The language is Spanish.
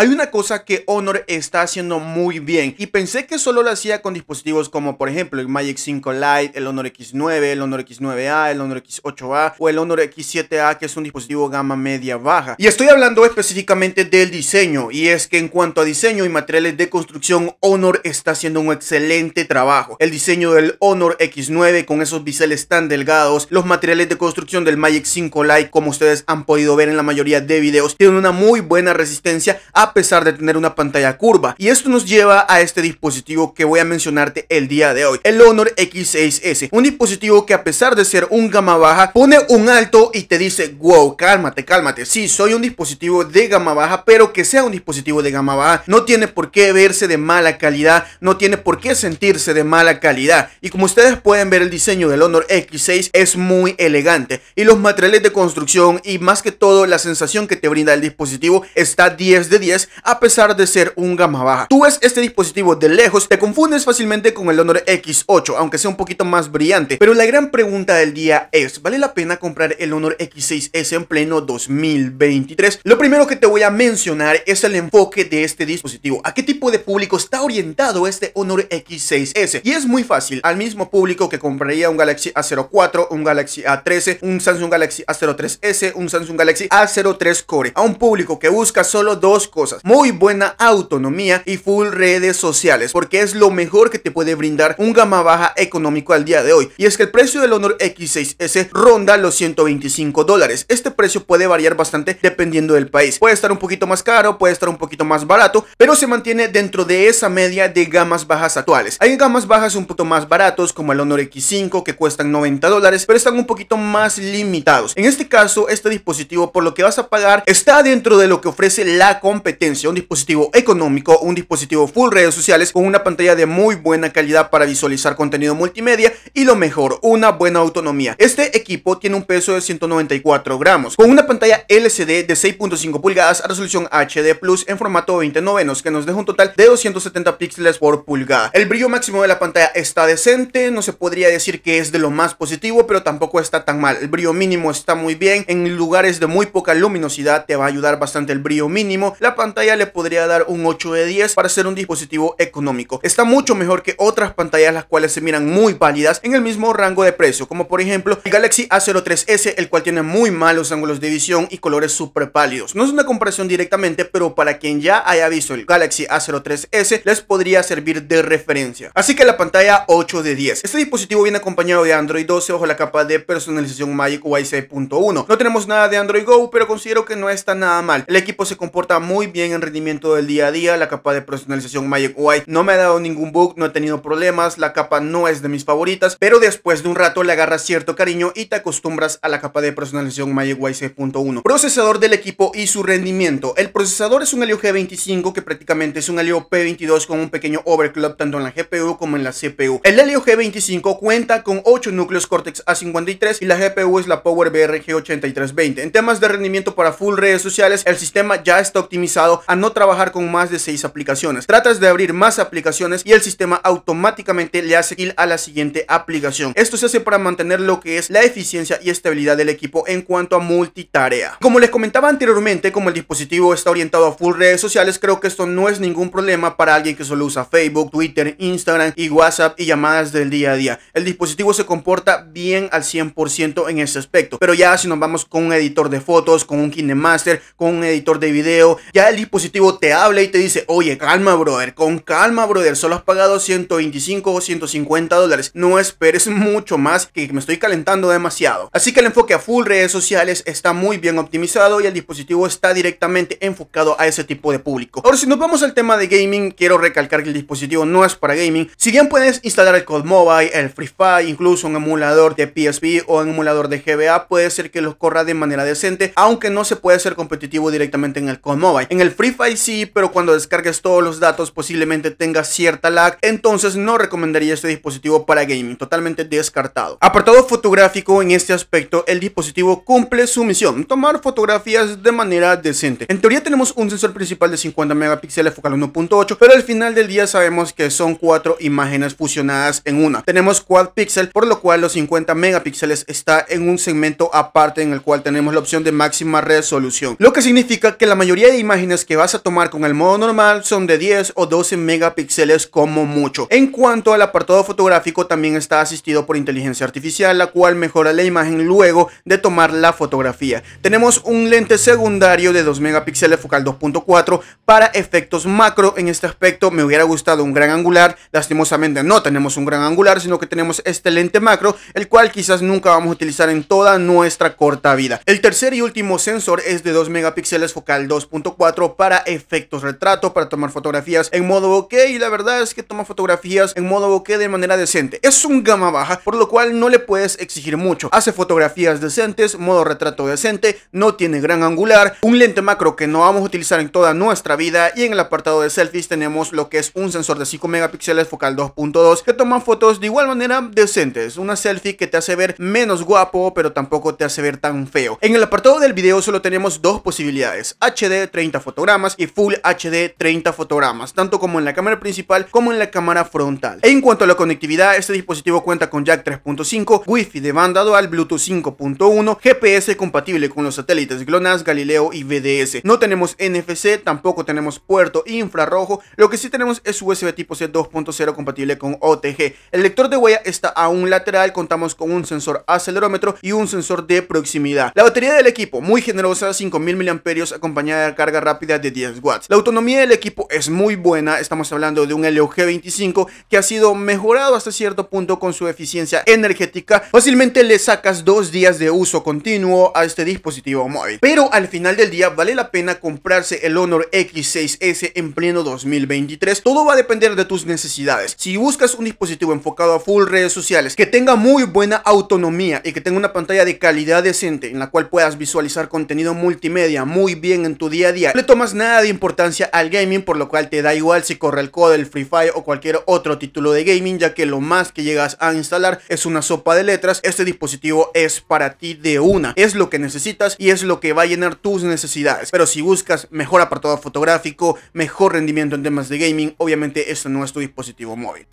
Hay una cosa que Honor está haciendo muy bien y pensé que solo lo hacía con dispositivos como por ejemplo el Magic 5 Lite, el Honor X9, el Honor X9A, el Honor X8A o el Honor X7A que es un dispositivo gama media baja. Y estoy hablando específicamente del diseño y es que en cuanto a diseño y materiales de construcción Honor está haciendo un excelente trabajo. El diseño del Honor X9 con esos biseles tan delgados, los materiales de construcción del Magic 5 Lite como ustedes han podido ver en la mayoría de videos tienen una muy buena resistencia a a pesar de tener una pantalla curva. Y esto nos lleva a este dispositivo que voy a mencionarte el día de hoy, el Honor X6S. Un dispositivo que a pesar de ser un gama baja, pone un alto y te dice, wow, cálmate, cálmate. Sí, soy un dispositivo de gama baja, pero que sea un dispositivo de gama baja. No tiene por qué verse de mala calidad, no tiene por qué sentirse de mala calidad. Y como ustedes pueden ver, el diseño del Honor X6 es muy elegante. Y los materiales de construcción y más que todo la sensación que te brinda el dispositivo está 10 de 10 a pesar de ser un gama baja. Tú ves este dispositivo de lejos, te confundes fácilmente con el Honor X8, aunque sea un poquito más brillante. Pero la gran pregunta del día es, ¿vale la pena comprar el Honor X6S en pleno 2023? Lo primero que te voy a mencionar es el enfoque de este dispositivo. ¿A qué tipo de público está orientado este Honor X6S? Y es muy fácil, al mismo público que compraría un Galaxy A04, un Galaxy A13, un Samsung Galaxy A03S, un Samsung Galaxy A03 Core. A un público que busca solo dos cosas muy buena autonomía y full redes sociales, porque es lo mejor que te puede brindar un gama baja económico al día de hoy. Y es que el precio del Honor X6S ronda los 125 dólares. Este precio puede variar bastante dependiendo del país. Puede estar un poquito más caro, puede estar un poquito más barato, pero se mantiene dentro de esa media de gamas bajas actuales. Hay gamas bajas un poquito más baratos, como el Honor X5, que cuestan 90 dólares, pero están un poquito más limitados. En este caso, este dispositivo, por lo que vas a pagar, está dentro de lo que ofrece la competencia un dispositivo económico, un dispositivo full redes sociales con una pantalla de muy buena calidad para visualizar contenido multimedia y lo mejor, una buena autonomía. Este equipo tiene un peso de 194 gramos, con una pantalla LCD de 6.5 pulgadas a resolución HD Plus en formato 20 novenos que nos deja un total de 270 píxeles por pulgada. El brillo máximo de la pantalla está decente, no se podría decir que es de lo más positivo, pero tampoco está tan mal. El brillo mínimo está muy bien, en lugares de muy poca luminosidad te va a ayudar bastante el brillo mínimo. La pantalla le podría dar un 8 de 10 para ser un dispositivo económico. Está mucho mejor que otras pantallas las cuales se miran muy pálidas en el mismo rango de precio, como por ejemplo el Galaxy A03s, el cual tiene muy malos ángulos de visión y colores súper pálidos. No es una comparación directamente, pero para quien ya haya visto el Galaxy A03s, les podría servir de referencia. Así que la pantalla 8 de 10. Este dispositivo viene acompañado de Android 12 bajo la capa de personalización Magic UI 6.1. No tenemos nada de Android Go, pero considero que no está nada mal. El equipo se comporta muy bien en rendimiento del día a día. La capa de personalización Magic White no me ha dado ningún bug, no he tenido problemas. La capa no es de mis favoritas, pero después de un rato le agarras cierto cariño y te acostumbras a la capa de personalización Magic White 6.1. Procesador del equipo y su rendimiento. El procesador es un Helio G25 que prácticamente es un Helio P22 con un pequeño overclock tanto en la GPU como en la CPU. El Helio G25 cuenta con 8 núcleos Cortex A53 y la GPU es la Power BR 8320 En temas de rendimiento para full redes sociales, el sistema ya está optimizado a no trabajar con más de 6 aplicaciones. Tratas de abrir más aplicaciones y el sistema automáticamente le hace kill a la siguiente aplicación. Esto se hace para mantener lo que es la eficiencia y estabilidad del equipo en cuanto a multitarea. Como les comentaba anteriormente, como el dispositivo está orientado a full redes sociales, creo que esto no es ningún problema para alguien que solo usa Facebook, Twitter, Instagram y WhatsApp y llamadas del día a día. El dispositivo se comporta bien al 100% en ese aspecto, pero ya si nos vamos con un editor de fotos, con un KineMaster, con un editor de video, ya el dispositivo te habla y te dice, oye, calma, brother, con calma, brother, solo has pagado 125 o 150 dólares. No esperes mucho más, que me estoy calentando demasiado. Así que el enfoque a full redes sociales está muy bien optimizado y el dispositivo está directamente enfocado a ese tipo de público. Ahora, si nos vamos al tema de gaming, quiero recalcar que el dispositivo no es para gaming. Si bien puedes instalar el Code Mobile, el Free Fire, incluso un emulador de PSB o un emulador de GBA, puede ser que los corra de manera decente, aunque no se puede ser competitivo directamente en el Code Mobile el Free Fire sí, pero cuando descargues todos los datos posiblemente tengas cierta lag, entonces no recomendaría este dispositivo para gaming, totalmente descartado. Apartado fotográfico, en este aspecto el dispositivo cumple su misión, tomar fotografías de manera decente. En teoría tenemos un sensor principal de 50 megapíxeles focal 1.8, pero al final del día sabemos que son cuatro imágenes fusionadas en una. Tenemos quad pixel, por lo cual los 50 megapíxeles está en un segmento aparte en el cual tenemos la opción de máxima resolución, lo que significa que la mayoría de imágenes que vas a tomar con el modo normal son de 10 o 12 megapíxeles como mucho. En cuanto al apartado fotográfico también está asistido por inteligencia artificial la cual mejora la imagen luego de tomar la fotografía. Tenemos un lente secundario de 2 megapíxeles focal 2.4 para efectos macro. En este aspecto me hubiera gustado un gran angular. Lastimosamente no tenemos un gran angular sino que tenemos este lente macro el cual quizás nunca vamos a utilizar en toda nuestra corta vida. El tercer y último sensor es de 2 megapíxeles focal 2.4 para efectos retrato, para tomar fotografías en modo bokeh y la verdad es que toma fotografías en modo bokeh de manera decente. Es un gama baja, por lo cual no le puedes exigir mucho. Hace fotografías decentes, modo retrato decente, no tiene gran angular, un lente macro que no vamos a utilizar en toda nuestra vida y en el apartado de selfies tenemos lo que es un sensor de 5 megapíxeles focal 2.2 que toma fotos de igual manera decentes, una selfie que te hace ver menos guapo pero tampoco te hace ver tan feo. En el apartado del video solo tenemos dos posibilidades, HD 30 fotos fotogramas y Full HD 30 fotogramas, tanto como en la cámara principal como en la cámara frontal. En cuanto a la conectividad, este dispositivo cuenta con jack 3.5, Wifi de banda dual, Bluetooth 5.1, GPS compatible con los satélites GLONASS, Galileo y BDS. No tenemos NFC, tampoco tenemos puerto infrarrojo, lo que sí tenemos es USB tipo C 2.0 compatible con OTG. El lector de huella está a un lateral, contamos con un sensor acelerómetro y un sensor de proximidad. La batería del equipo, muy generosa, 5000 mAh acompañada de carga rápida de 10 watts. La autonomía del equipo es muy buena, estamos hablando de un LG 25 que ha sido mejorado hasta cierto punto con su eficiencia energética. Fácilmente le sacas dos días de uso continuo a este dispositivo móvil. Pero al final del día vale la pena comprarse el Honor X6S en pleno 2023. Todo va a depender de tus necesidades. Si buscas un dispositivo enfocado a full redes sociales, que tenga muy buena autonomía y que tenga una pantalla de calidad decente en la cual puedas visualizar contenido multimedia muy bien en tu día a día, no tomas nada de importancia al gaming, por lo cual te da igual si corre el code, el Free Fire o cualquier otro título de gaming, ya que lo más que llegas a instalar es una sopa de letras, este dispositivo es para ti de una, es lo que necesitas y es lo que va a llenar tus necesidades. Pero si buscas mejor apartado fotográfico, mejor rendimiento en temas de gaming, obviamente este no es tu dispositivo móvil.